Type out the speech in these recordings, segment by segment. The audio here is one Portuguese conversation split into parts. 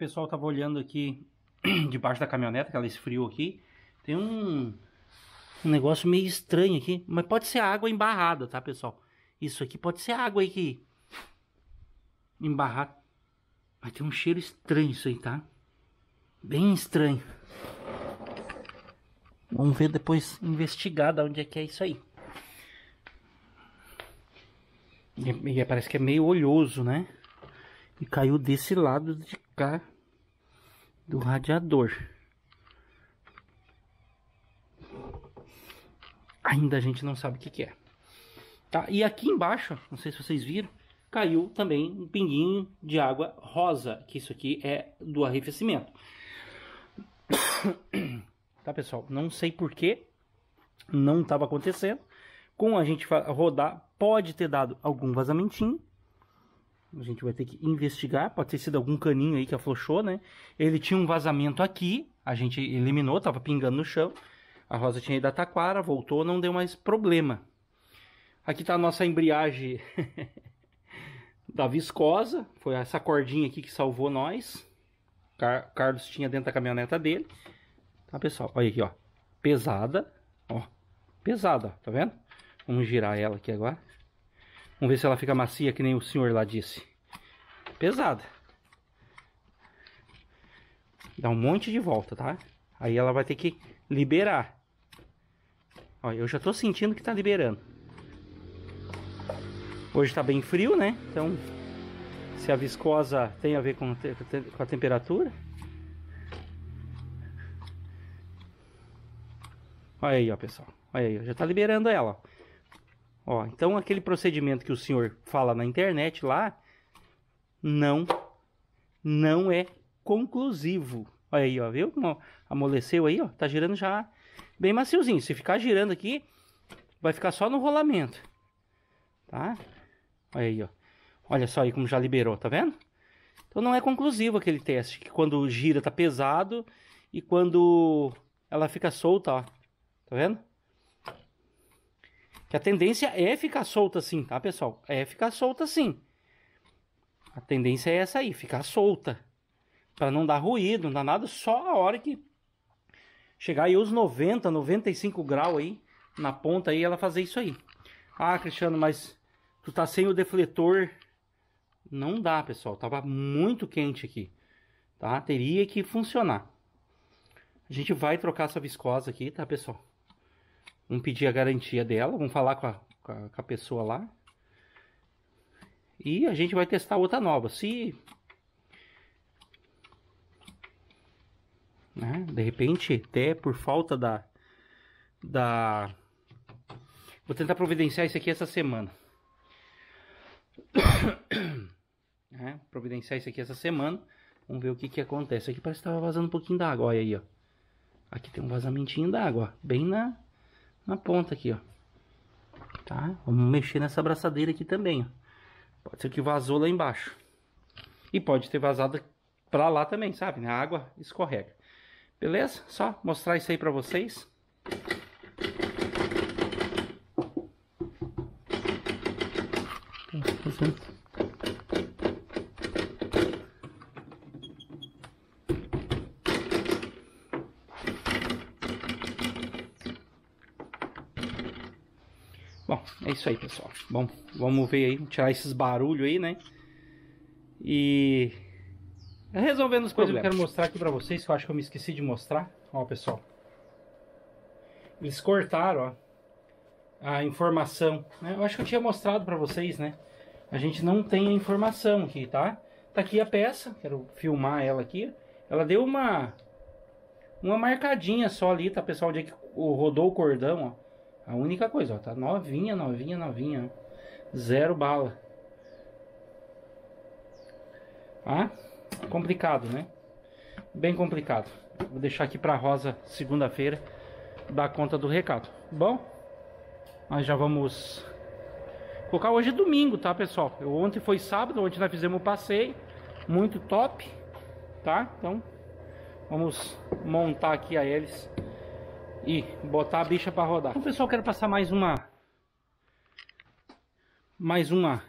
pessoal tava olhando aqui debaixo da caminhoneta, que ela esfriou aqui. Tem um, um negócio meio estranho aqui, mas pode ser água embarrada, tá, pessoal? Isso aqui pode ser água aí que embarrar. Mas tem um cheiro estranho isso aí, tá? Bem estranho. Vamos ver depois, investigar de onde é que é isso aí. E, e parece que é meio olhoso, né? E caiu desse lado de cá do radiador. Ainda a gente não sabe o que, que é. Tá? E aqui embaixo, não sei se vocês viram, caiu também um pinguinho de água rosa, que isso aqui é do arrefecimento. tá, pessoal? Não sei porquê, não estava acontecendo. Com a gente rodar, pode ter dado algum vazamentinho, a gente vai ter que investigar. Pode ter sido algum caninho aí que afrouxou, né? Ele tinha um vazamento aqui. A gente eliminou, tava pingando no chão. A rosa tinha ido da taquara, voltou, não deu mais problema. Aqui tá a nossa embreagem da viscosa. Foi essa cordinha aqui que salvou nós. Car Carlos tinha dentro da caminhoneta dele. Tá, pessoal? Olha aqui, ó. Pesada. Ó. Pesada, tá vendo? Vamos girar ela aqui agora. Vamos ver se ela fica macia, que nem o senhor lá disse. Pesada. Dá um monte de volta, tá? Aí ela vai ter que liberar. Ó, eu já tô sentindo que tá liberando. Hoje tá bem frio, né? Então, se a viscosa tem a ver com, com a temperatura... Olha aí, ó, pessoal. Olha aí, já tá liberando ela, ó. Ó, então aquele procedimento que o senhor fala na internet lá não não é conclusivo. Olha aí, ó, viu amoleceu aí, ó? Tá girando já bem maciozinho. Se ficar girando aqui, vai ficar só no rolamento. Tá? Olha aí, ó. Olha só aí como já liberou, tá vendo? Então não é conclusivo aquele teste, que quando gira tá pesado e quando ela fica solta, ó. Tá vendo? Que a tendência é ficar solta assim tá, pessoal? É ficar solta sim. A tendência é essa aí, ficar solta. Para não dar ruído, não dá nada, só a hora que chegar aí os 90, 95 graus aí na ponta aí ela fazer isso aí. Ah, Cristiano, mas tu tá sem o defletor. Não dá, pessoal. Tava muito quente aqui. Tá? Teria que funcionar. A gente vai trocar essa viscosa aqui, tá, pessoal? Vamos pedir a garantia dela, vamos falar com a, com a, com a pessoa lá. E a gente vai testar outra nova. Se. Né, de repente, até por falta da. Da. Vou tentar providenciar isso aqui essa semana. É, providenciar isso aqui essa semana. Vamos ver o que que acontece. Aqui parece que estava vazando um pouquinho d'água. Olha aí, ó. Aqui tem um vazamentinho d'água, bem na na ponta aqui, ó. Tá? Vamos mexer nessa abraçadeira aqui também, ó. Pode ser que vazou lá embaixo. E pode ter vazado pra lá também, sabe? A água escorrega. Beleza? Só mostrar isso aí pra vocês. fazendo tá, tá isso aí, pessoal. Bom, vamos ver aí, tirar esses barulhos aí, né? E resolvendo as coisas Que eu quero mostrar aqui pra vocês, que eu acho que eu me esqueci de mostrar. Ó, pessoal. Eles cortaram, ó, a informação. Né? Eu acho que eu tinha mostrado pra vocês, né? A gente não tem a informação aqui, tá? Tá aqui a peça, quero filmar ela aqui. Ela deu uma uma marcadinha só ali, tá, pessoal? O é que rodou o cordão, ó. A única coisa, ó, tá novinha, novinha, novinha. Zero bala. Ah, complicado, né? Bem complicado. Vou deixar aqui pra Rosa segunda-feira dar conta do recado. Bom, nós já vamos colocar hoje é domingo, tá, pessoal? Eu, ontem foi sábado, ontem nós fizemos o um passeio. Muito top, tá? Então, vamos montar aqui a eles e botar a bicha para rodar. Então, pessoal, quero passar mais uma mais uma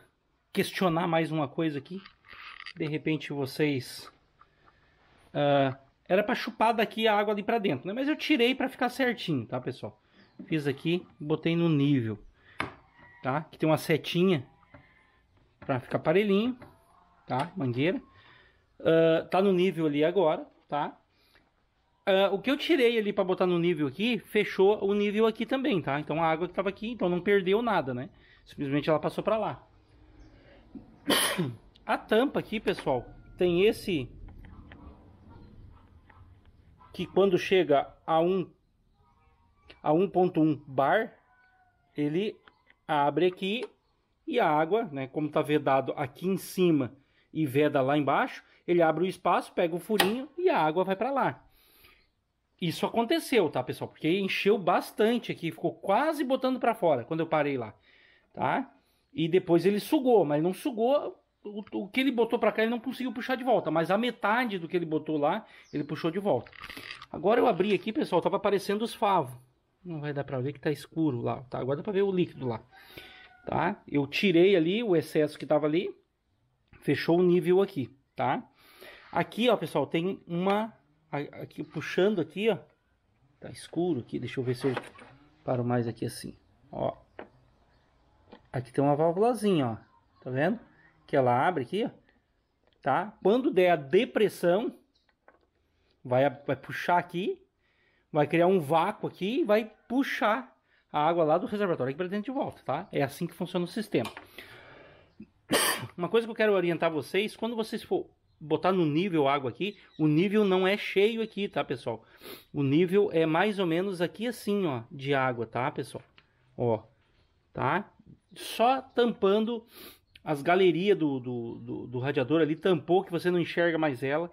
questionar mais uma coisa aqui. De repente vocês uh, era para chupar daqui a água ali para dentro, né? Mas eu tirei para ficar certinho, tá, pessoal? Fiz aqui, botei no nível, tá? Que tem uma setinha para ficar parelhinho, tá? Mangueira. Uh, tá no nível ali agora, tá? Ah, o que eu tirei ali para botar no nível aqui, fechou o nível aqui também, tá? Então a água que tava aqui, então não perdeu nada, né? Simplesmente ela passou para lá. A tampa aqui, pessoal, tem esse... Que quando chega a um A 1.1 bar, ele abre aqui e a água, né, como está vedado aqui em cima e veda lá embaixo, ele abre o espaço, pega o furinho e a água vai para lá. Isso aconteceu, tá, pessoal? Porque encheu bastante aqui, ficou quase botando para fora quando eu parei lá, tá? E depois ele sugou, mas não sugou o, que ele botou para cá, ele não conseguiu puxar de volta, mas a metade do que ele botou lá, ele puxou de volta. Agora eu abri aqui, pessoal, tava aparecendo os favos. Não vai dar para ver que tá escuro lá, tá? Agora dá para ver o líquido lá. Tá? Eu tirei ali o excesso que tava ali, fechou o nível aqui, tá? Aqui, ó, pessoal, tem uma aqui puxando aqui, ó. Tá escuro aqui, deixa eu ver se eu paro mais aqui assim, ó. Aqui tem uma válvulazinha, ó. Tá vendo? Que ela abre aqui, ó. Tá? Quando der a depressão, vai, vai puxar aqui, vai criar um vácuo aqui e vai puxar a água lá do reservatório aqui para dentro de volta, tá? É assim que funciona o sistema. Uma coisa que eu quero orientar vocês, quando vocês for botar no nível água aqui, o nível não é cheio aqui, tá, pessoal? O nível é mais ou menos aqui assim, ó, de água, tá, pessoal? Ó, tá? Só tampando as galerias do, do, do, do radiador ali, tampou que você não enxerga mais ela,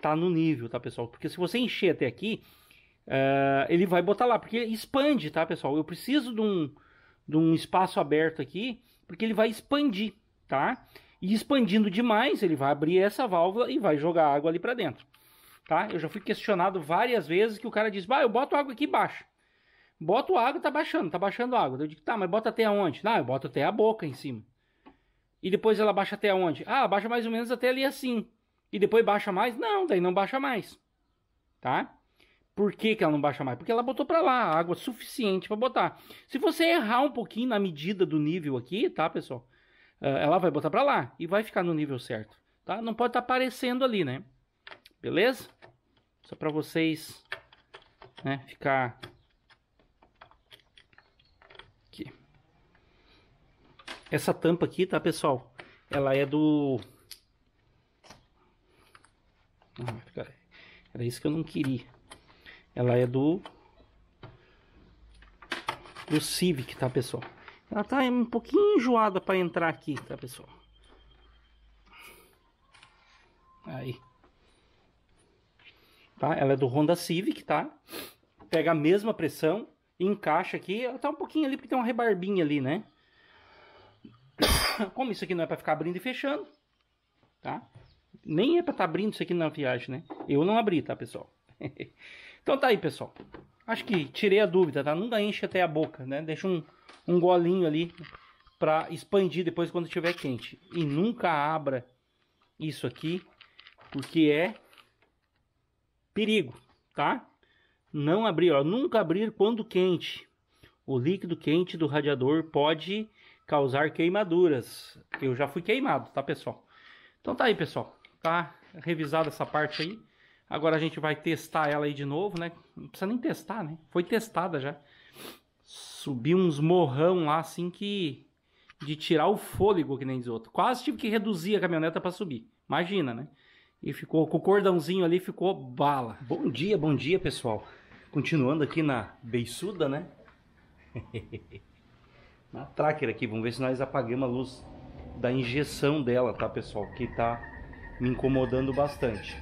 tá no nível, tá, pessoal? Porque se você encher até aqui, uh, ele vai botar lá, porque expande, tá, pessoal? Eu preciso de um, de um espaço aberto aqui, porque ele vai expandir, Tá? E expandindo demais, ele vai abrir essa válvula e vai jogar água ali para dentro. Tá? Eu já fui questionado várias vezes que o cara diz: "Bah, eu boto água aqui baixa. Boto água, tá baixando, tá baixando água". Eu digo: "Tá, mas bota até aonde?". "Não, eu boto até a boca em cima". E depois ela baixa até aonde? "Ah, baixa mais ou menos até ali assim". E depois baixa mais? Não, daí não baixa mais. Tá? Por que, que ela não baixa mais? Porque ela botou para lá água suficiente para botar. Se você errar um pouquinho na medida do nível aqui, tá, pessoal? Ah, ela vai botar para lá e vai ficar no nível certo, tá? Não pode estar tá aparecendo ali, né? Beleza? Só para vocês, né, ficar aqui. Essa tampa aqui, tá, pessoal? Ela é do ah, Era isso que eu não queria. Ela é do do Civic, tá, pessoal? Ela tá um pouquinho enjoada para entrar aqui, tá pessoal? Aí. Tá? Ela é do Honda Civic, tá? Pega a mesma pressão, encaixa aqui. Ela tá um pouquinho ali porque tem uma rebarbinha ali, né? Como isso aqui não é para ficar abrindo e fechando, tá? Nem é para estar tá abrindo isso aqui na viagem, né? Eu não abri, tá, pessoal? então tá aí, pessoal. Acho que tirei a dúvida, tá? Nunca enche até a boca, né? Deixa um, um golinho ali para expandir depois quando estiver quente. E nunca abra isso aqui, porque é perigo, tá? Não abrir, ó, nunca abrir quando quente. O líquido quente do radiador pode causar queimaduras. Eu já fui queimado, tá, pessoal? Então tá aí, pessoal. Tá revisada essa parte aí. Agora a gente vai testar ela aí de novo, né? Não precisa nem testar, né? Foi testada já. subiu uns morrão lá assim que de tirar o fôlego, que nem diz outro. Quase tive que reduzir a caminhoneta para subir. Imagina, né? E ficou com o cordãozinho ali, ficou bala. Bom dia, bom dia, pessoal. Continuando aqui na beiçuda, né? na tracker aqui, vamos ver se nós apagamos a luz da injeção dela, tá, pessoal? Que tá me incomodando bastante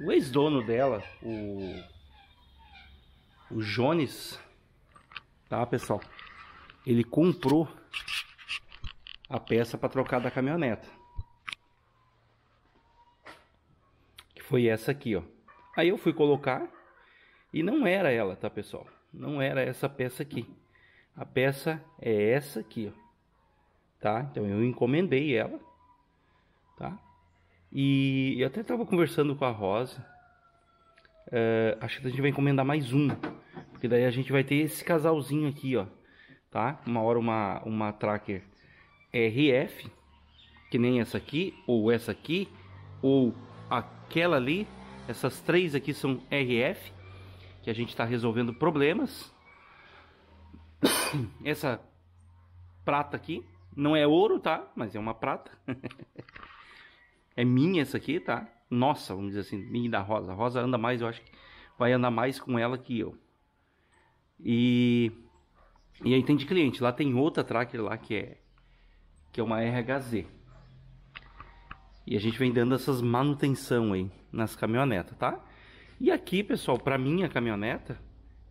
o ex-dono dela, o o Jones, tá, pessoal? Ele comprou a peça para trocar da caminhoneta. Que foi essa aqui, ó. Aí eu fui colocar e não era ela, tá, pessoal? Não era essa peça aqui. A peça é essa aqui, ó. Tá? Então eu encomendei ela, tá? E eu até estava conversando com a Rosa. É, acho que a gente vai encomendar mais um. Porque daí a gente vai ter esse casalzinho aqui, ó. Tá? Uma hora uma, uma tracker RF. Que nem essa aqui, ou essa aqui, ou aquela ali. Essas três aqui são RF. Que a gente está resolvendo problemas. Essa prata aqui. Não é ouro, tá? Mas é uma prata. é minha essa aqui, tá? Nossa, vamos dizer assim, minha da Rosa. A Rosa anda mais, eu acho que vai andar mais com ela que eu. E, e aí tem de cliente. Lá tem outra tracker lá que é, que é uma RHZ. E a gente vem dando essas manutenção aí nas caminhonetas, tá? E aqui, pessoal, para minha caminhoneta,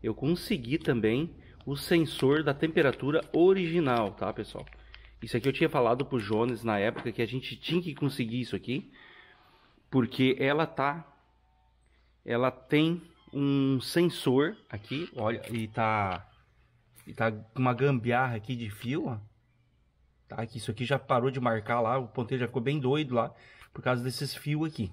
eu consegui também o sensor da temperatura original, tá, pessoal? Isso aqui eu tinha falado pro Jones na época que a gente tinha que conseguir isso aqui, porque ela tá ela tem um sensor aqui, olha, e tá e tá com uma gambiarra aqui de fio, ó. Tá, que isso aqui já parou de marcar lá, o ponteiro já ficou bem doido lá por causa desses fios aqui.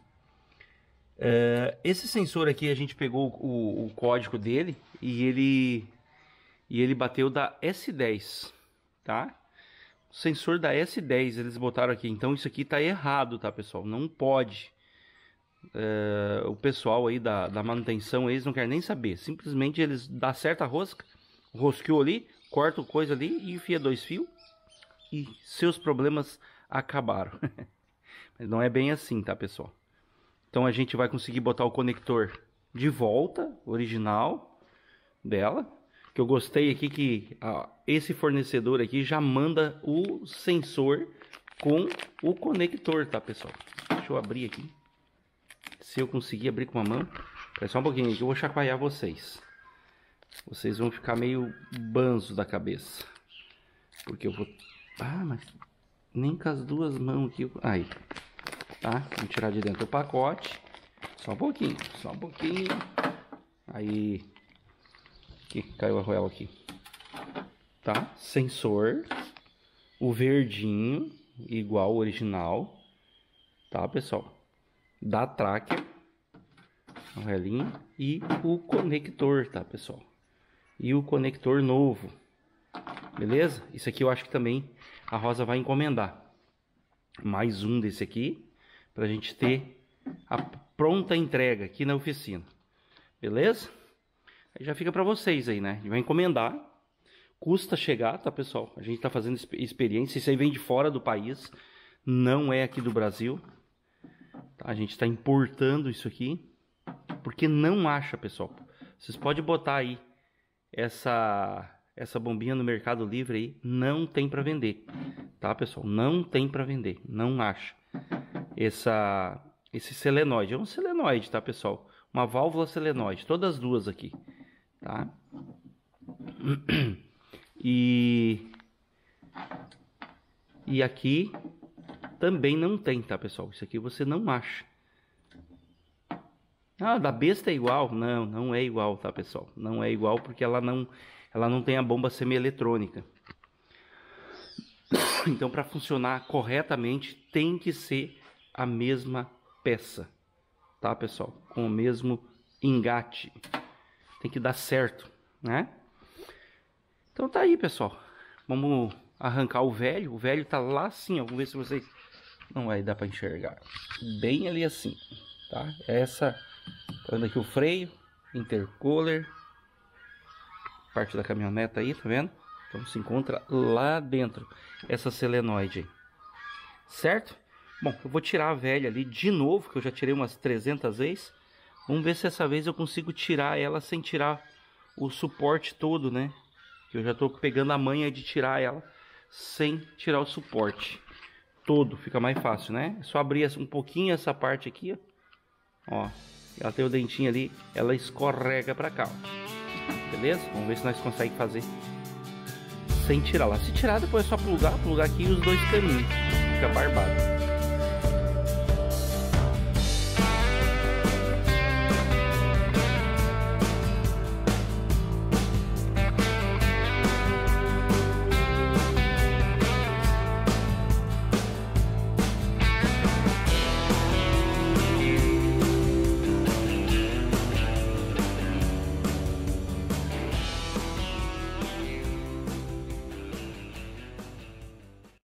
É, esse sensor aqui a gente pegou o, o, código dele e ele e ele bateu da S10, tá? sensor da S10 eles botaram aqui. Então isso aqui tá errado, tá, pessoal? Não pode. É, o pessoal aí da, da manutenção, eles não querem nem saber. Simplesmente eles dá certa rosca, rosqueou ali, corta coisa ali e enfia dois fios. E seus problemas acabaram. Mas não é bem assim, tá, pessoal? Então a gente vai conseguir botar o conector de volta, original dela que eu gostei aqui que ó, esse fornecedor aqui já manda o sensor com o conector, tá pessoal? Deixa eu abrir aqui. Se eu conseguir abrir com uma mão, espera só um pouquinho que eu vou chacoalhar vocês. Vocês vão ficar meio banzo da cabeça. Porque eu vou... Ah, mas nem com as duas mãos aqui... Aí, tá? Vou tirar de dentro o pacote. Só um pouquinho, só um pouquinho. Aí, que caiu a arruela aqui. Tá? Sensor. O verdinho, igual o original. Tá, pessoal? Da tracker. Arruelinha. E o conector, tá, pessoal? E o conector novo. Beleza? Isso aqui eu acho que também a Rosa vai encomendar. Mais um desse aqui. Pra gente ter a pronta entrega aqui na oficina. Beleza? já fica para vocês aí, né? A gente vai encomendar. Custa chegar, tá, pessoal? A gente tá fazendo experiência. Isso aí vem de fora do país. Não é aqui do Brasil. Tá? A gente tá importando isso aqui. Porque não acha, pessoal. Vocês podem botar aí essa essa bombinha no Mercado Livre aí. Não tem para vender, tá, pessoal? Não tem para vender. Não acha. Essa, esse selenoide. É um selenoide, tá, pessoal? Uma válvula selenoide. Todas as duas aqui tá? E e aqui também não tem, tá, pessoal? Isso aqui você não acha. Ah, da besta é igual? Não, não é igual, tá, pessoal? Não é igual porque ela não ela não tem a bomba semi-eletrônica. Então, para funcionar corretamente, tem que ser a mesma peça, tá, pessoal? Com o mesmo engate tem que dar certo, né? Então tá aí, pessoal. Vamos arrancar o velho. O velho tá lá assim, ó. Vamos ver se vocês... Não vai dar para enxergar. Bem ali assim, tá? Essa... Tá vendo aqui o freio, intercooler. Parte da caminhoneta aí, tá vendo? Então se encontra lá dentro. Essa selenoide aí. Certo? Bom, eu vou tirar a velha ali de novo, que eu já tirei umas 300 vezes. Vamos ver se dessa vez eu consigo tirar ela sem tirar o suporte todo, né? Que eu já tô pegando a manha de tirar ela sem tirar o suporte todo. Fica mais fácil, né? É só abrir um pouquinho essa parte aqui, ó. Ó, ela tem o dentinho ali, ela escorrega pra cá, ó. Beleza? Vamos ver se nós conseguimos fazer sem tirar lá. Se tirar, depois é só plugar, plugar aqui os dois caminhos. Fica barbado.